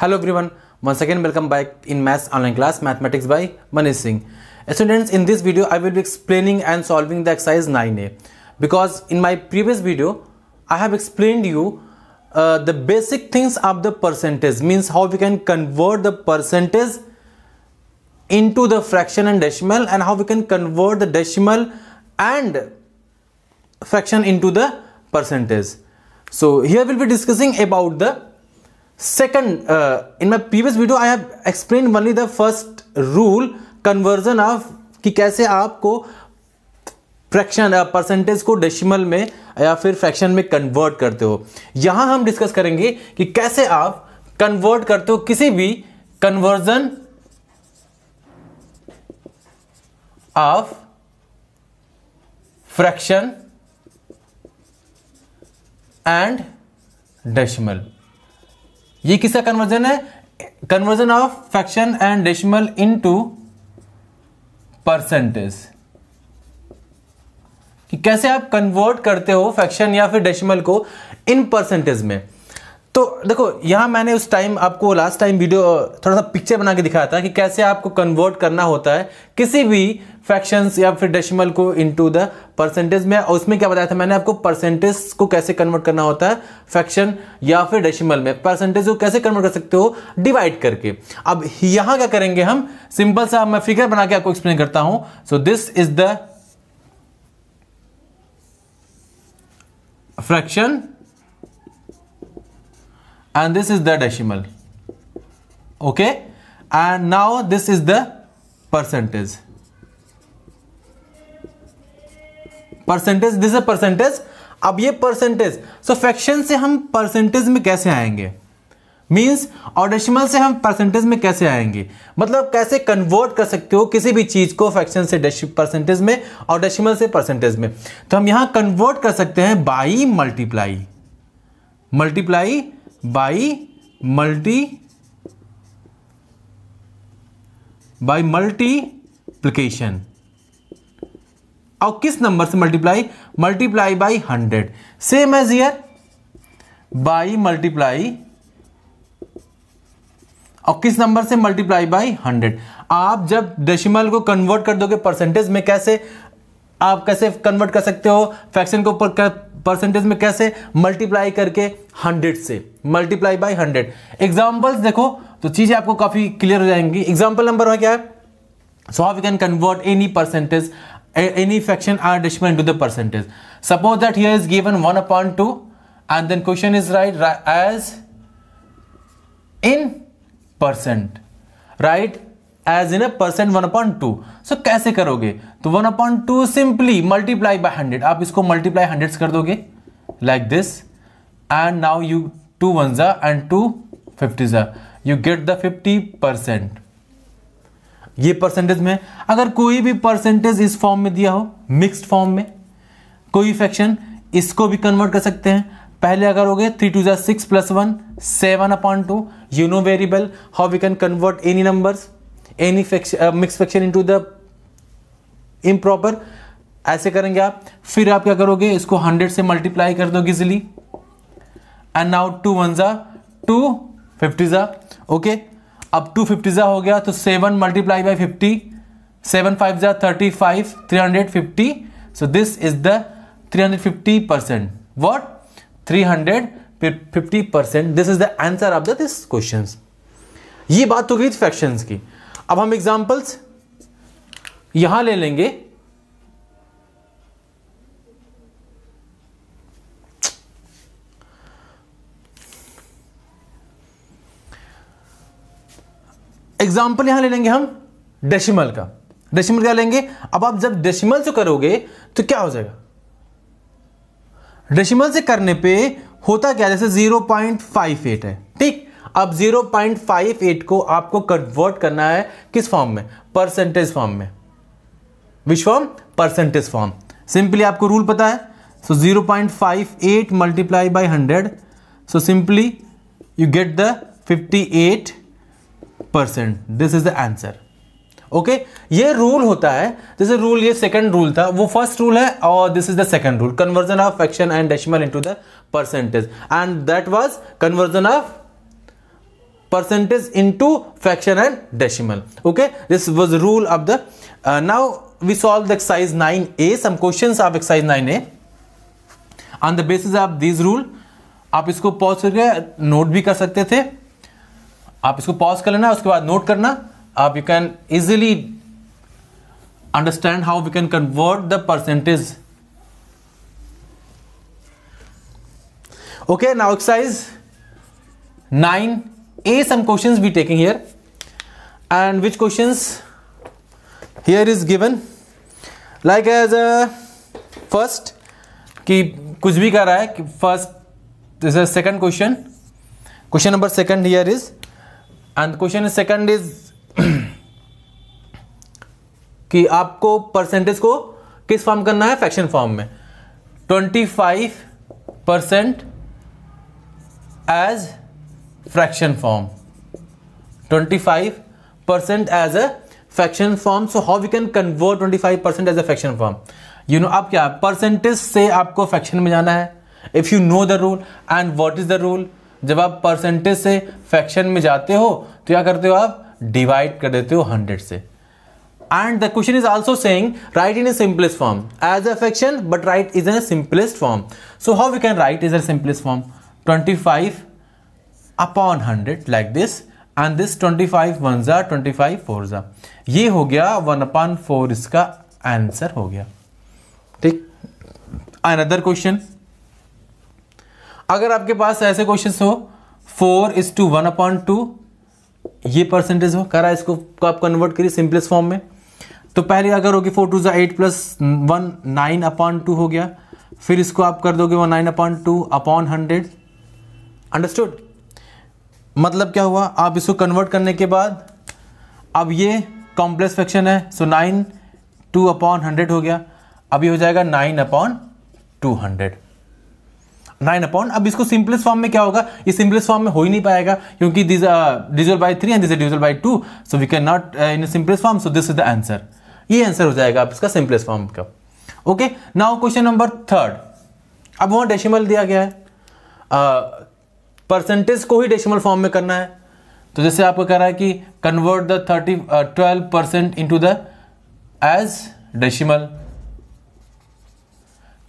Hello everyone, once again welcome back in Maths Online Class Mathematics by Manish Singh. Uh, students, in this video I will be explaining and solving the exercise 9a because in my previous video I have explained you uh, the basic things of the percentage means how we can convert the percentage into the fraction and decimal and how we can convert the decimal and fraction into the percentage. So here we'll be discussing about the second in my previous video I have explain explained the first rule conversion of कि कैसे आपको fraction percentage uh, को decimal में या फिर fraction में convert करते हो यहां हम डिस्कस करेंगे कि कैसे आप कन्वर्ट करते हो किसी भी conversion of fraction and decimal ये किसका कन्वर्जन है conversion of fraction and decimal into percentage कि कैसे आप कन्वर्ट करते हो फ्रैक्शन या फिर डेसिमल को इन परसेंटेज में तो देखो यहाँ मैंने उस टाइम आपको लास्ट टाइम वीडियो थोड़ा सा पिक्चर बना के दिखाया था कि कैसे आपको कन्वर्ट करना होता है किसी भी फ्रैक्शंस या फिर डेसिमल को इनटू द परसेंटेज में और उसमें क्या बताया था मैंने आपको परसेंटेज को कैसे कन्वर्ट करना होता है फ्रैक्शन या फिर डेसिमल में परसेंटेज को कैसे कन्वर्ट कर सकते हो डिवाइड करके अब यहाँ क्या करेंगे हम सिंपल सा मैं फिगर बना के आपको एक्सप्लेन करता हूँ so this is the fraction and this is the decimal okay and now this is the percentage percentage this percentage अब ये परसेंटेज सो फ्रैक्शन से हम परसेंटेज में कैसे आएंगे मीन्स और डेसिमल से हम परसेंटेज में कैसे आएंगे मतलब कैसे कन्वर्ट कर सकते हो किसी भी चीज़ को फ्रैक्शन से परसेंटेज में और डेसिमल से परसेंटेज में तो हम यहां कन्वर्ट कर सकते हैं by multiply multiply by multi by multiplication और किस नंबर से multiply multiply by hundred same as year by multiply और किस नंबर से मल्टीप्लाई बाई हंड्रेड आप जब डेसिमल को कन्वर्ट कर दोगे परसेंटेज में कैसे आप कैसे कन्वर्ट कर सकते हो फ्रैक्शन को परसेंटेज में कैसे मल्टीप्लाई करके हंड्रेड से मल्टीप्लाई बाई हंड्रेड एग्जाम्पल देखो तो चीजें आपको काफी क्लियर हो जाएंगी एग्जाम्पल नंबर है क्या है so how you can convert any percentage any fraction or dispense to the percentage suppose that here is given one upon two and then question is write as in percent write as in a percent one upon two so कैसे करोगे तो one upon two simply multiply by hundred आप इसको multiply hundred कर दोगे like this and now you two one जा and two fifty जा you get the fifty percent ये परसेंटेज में अगर कोई भी परसेंटेज इस फॉर्म में दिया हो मिक्स्ड फॉर्म में कोई फ्रैक्शन इसको भी कन्वर्ट कर सकते हैं पहले अगर हो गए थ्री टू जै six plus one seven upon two you know variable how we can convert any numbers any fraction mix mix fraction into the improper ऐसे करेंगे आप फिर आप क्या करोगे इसको हंड्रेड से मल्टीप्लाई कर दोगे easily and now two one ज़ा टू फिफ्टी ज़ा ओके अब टू फिफ्टी ज़ा हो गया तो seven multiply by fifty seven five ज़ा thirty five three hundred fifty so this is the three hundred fifty percent what three hundred fifty percent this is the answer of the this question ये बात हो गई faction की अब हम examples यहां ले लेंगे एग्जाम्पल यहां ले लेंगे हम डेसिमल का डेसिमल क्या लेंगे अब आप जब डेसिमल से करोगे तो क्या हो जाएगा डेसिमल से करने पे होता क्या जैसे 0.58 है ठीक अब 0.58 को आपको कन्वर्ट करना है किस फॉर्म में परसेंटेज फॉर्म में which form percentage form simply आपको रूल पता है so zero point five eight multiply by hundred so simply you get the fifty eight percent this is the answer okay ये rule होता है जैसे rule ये second rule था वो फर्स्ट रूल है और this is the second rule conversion of fraction and decimal into the percentage and that was conversion of percentage into fraction and decimal okay this was rule of the now we solve the exercise 9ए some questions of exercise 9ए on the basis of this rule आप इसको pause करके note भी कर सकते थे आप इसको पॉज कर लेना उसके बाद नोट करना आप you can easily understand how we can convert the percentage okay now exercise 9 a some questions we taking here and which questions here is given like as a first ki कि कुछ भी कर रहा है कि first this is second question question number second here is and question second is कि आपको percentage को किस फॉर्म करना है फ्रैक्शन फॉर्म में 25 percent as fraction form 25 percent as a fraction form so how we can convert 25 percent as a fraction form you know आप क्या percentage से आपको फ्रैक्शन में जाना है if you know the rule and what is the rule जब आप percentage से फ्रैक्शन में जाते हो तो क्या करते हो आप डिवाइड कर देते हो हंड्रेड से and the question is also saying write in a simplest form as a fraction but write is in a simplest form so how we can write is a simplest form 25 upon hundred like this and this twenty five one ज़ा twenty five four ज़ा ये हो गया one upon four इसका answer हो गया ठीक another question अगर आपके पास ऐसे क्वेश्चन हो four is two one upon two ये परसेंटेज हो करा इसको आप कन्वर्ट करिए सिंपलेस्ट फॉर्म में तो पहले अगर होगी फोर टू जो eight plus one nine upon two हो गया फिर इसको आप कर दोगे one nine upon two upon hundred understood मतलब क्या हुआ आप इसको कन्वर्ट करने के बाद अब ये कॉम्प्लेक्स फ्रैक्शन है so nine two upon hundred हो गया अब ये हो जाएगा nine upon two hundred nine upon अब इसको सिंपलेस्ट फॉर्म में क्या होगा ये सिंपलेस्ट फॉर्म में हो ही नहीं पाएगा क्योंकि this divisible by three and this divisible by two so we can not in simplest form so this is the answer ये आंसर हो जाएगा आप इसका सिंपलेस्ट फॉर्म का okay now question number third अब वहां डेसिमल दिया गया है uh, परसेंटेज को ही डेसिमल फॉर्म में करना है तो जैसे आपको कह रहा है कि convert the thirty twelve percent into the as decimal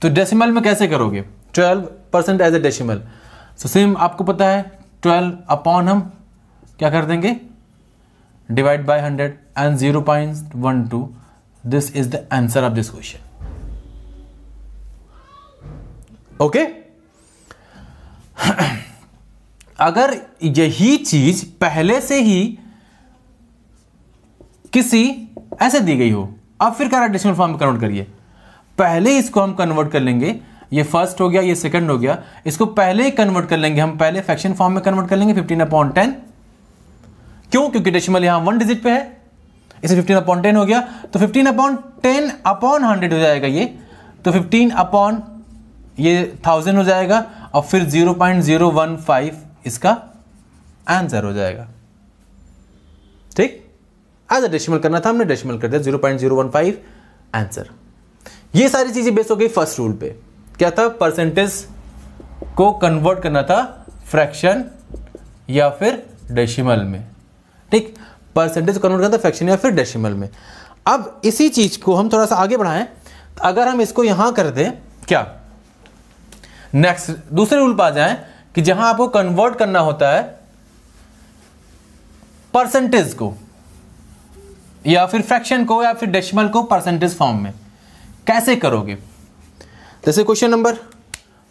तो डेसिमल में कैसे करोगे twelve percent as a decimal so same आपको पता है ट्वेल्व अपॉन हम क्या कर देंगे divide by hundred and zero point one two this is the answer of this question okay अगर यही चीज पहले से ही किसी ऐसे दी गई हो अब फिर क्या डेसिमल फॉर्म में कन्वर्ट करिए पहले इसको हम कन्वर्ट कर लेंगे ये फर्स्ट हो गया ये सेकंड हो गया इसको पहले ही कन्वर्ट कर लेंगे हम पहले फैक्शन फॉर्म में कन्वर्ट कर लेंगे फिफ्टीन अपॉइंट टेन क्यों क्योंकि डेसिमल यहां वन डिजिट पे है इसे फिफ्टीन अपॉइंट टेन हो गया तो fifteen upon ten upon hundred हो जाएगा ये तो फिफ्टीन अपॉन ये थाउजेंड हो जाएगा और फिर zero point zero one five इसका आंसर हो जाएगा ठीक आज डेसिमल करना था हमने डेसिमल कर दिया zero point zero one five answer ये सारी चीज़ें बेस हो गई फर्स्ट रूल पे क्या था परसेंटेज को कन्वर्ट करना था फ्रैक्शन या फिर डेसिमल में ठीक परसेंटेज कन्वर्ट करना था फ्रैक्शन या फिर डेसिमल में अब इसी चीज़ को हम थोड़ा सा आगे बढ़ाएं अगर हम इसको यहां कर दें क्या नेक्स्ट दूसरे रूल पर आ जाएं कि जहां आपको कन्वर्ट करना होता है परसेंटेज को या फिर फ्रैक्शन को या फिर डेसिमल को परसेंटेज फॉर्म में कैसे करोगे जैसे क्वेश्चन नंबर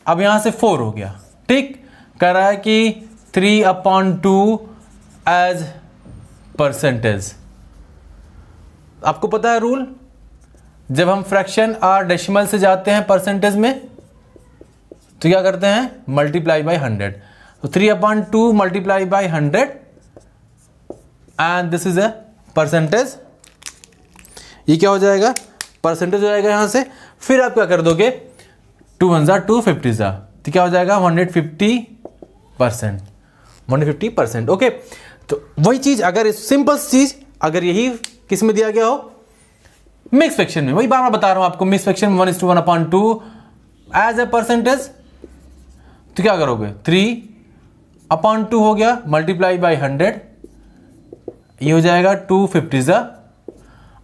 अब यहां से फोर हो गया ठीक कह रहा है कि three upon two as percentage आपको पता है रूल जब हम फ्रैक्शन और डेसिमल से जाते हैं परसेंटेज में तो क्या करते हैं मल्टीप्लाई बाई हंड्रेड तो three upon two multiply by hundred and this is a percentage ये क्या हो जाएगा परसेंटेज हो जाएगा यहां से फिर आप क्या कर दोगे टू वन ज़ा टू फिफ्टी ज़ा तो क्या हो जाएगा hundred fifty percent hundred fifty percent okay तो वही चीज़ अगर सिंपल चीज़ अगर यही किस में दिया गया हो मिक्स फ्रैक्शन में वही बार बार बता रहा हूं आपको mix fraction one is two one upon two as a percentage तो क्या करोगे थ्री अपॉन टू हो गया मल्टीप्लाई बाई हंड्रेड ये हो जाएगा टू फिफ्टी ज़ा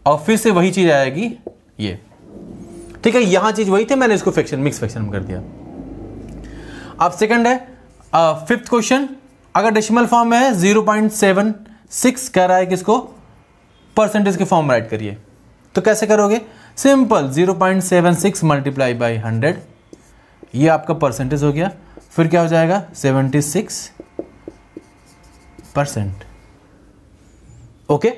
और फिर से वही चीज़ आएगी ये ठीक है यहां चीज़ वही थी मैंने इसको फ्रैक्शन मिक्स फ्रैक्शन में कर दिया अब सेकंड है फिफ्थ क्वेश्चन अगर डेसिमल फॉर्म में है जीरो पॉइंट सेवन सिक्स कह रहा है कि इसको परसेंटेज के फॉर्म में राइट करिए तो कैसे करोगे simple zero point seven six multiply by hundred ये आपका परसेंटेज हो गया फिर क्या हो जाएगा seventy six percent okay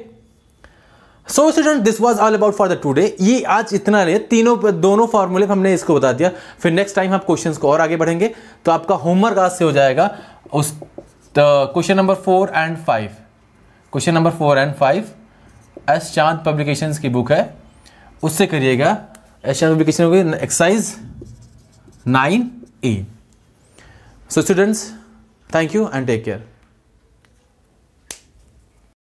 so student this was all about for the today ये आज इतना रहे तीनों दोनों फॉर्मूले हमने इसको बता दिया फिर नेक्स्ट टाइम आप क्वेश्चन को और आगे बढ़ेंगे तो आपका होमवर्क आज से हो जाएगा उस question number four and five question number four and five S Chand publication की बुक है उससे करिएगा S Chand publication exercise excise nine A So students, thank you and take care.